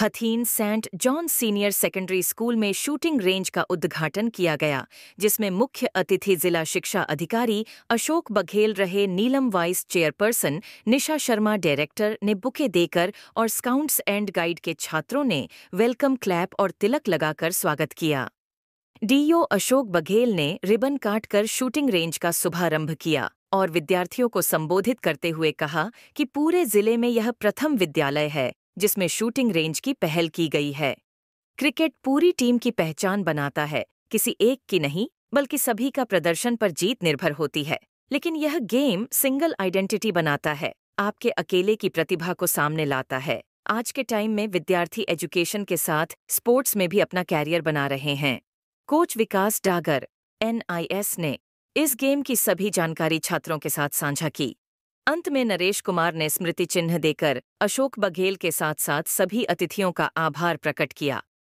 Hathin Saint John senior secondary school में shooting range का उद्घाटन किया गया जिसमें मुख्य अतिथि जिला शिक्षा अधिकारी अशोक बघेल रहे Neelam vice chairperson Nisha Sharma director ने बुके देकर और स्काउट्स एंड गाइड के छात्रों ने वेलकम क्लैप और तिलक लगाकर स्वागत किया डीओ अशोक बघेल ने रिबन काटकर शूटिंग रेंज का शुभारंभ किया और विद्यार्थियों को संबोधित करते हुए कहा कि पूरे जिले में यह प्रथम विद्यालय है जिसमें शूटिंग रेंज की पहल की गई है क्रिकेट पूरी टीम की पहचान बनाता है किसी एक की नहीं बल्कि सभी का प्रदर्शन पर जीत निर्भर होती है लेकिन यह गेम सिंगल आइडेंटिटी बनाता है आपके अकेले की प्रतिभा को सामने लाता है आज के टाइम में विद्यार्थी एजुकेशन के साथ स्पोर्ट्स में भी अपना कैरियर बना रहे हैं कोच विकास डागर एनआईएस ने इस गेम की सभी जानकारी छात्रों के साथ साझा की अंत में नरेश कुमार ने स्मृति चिन्ह देकर अशोक बघेल के साथ साथ सभी अतिथियों का आभार प्रकट किया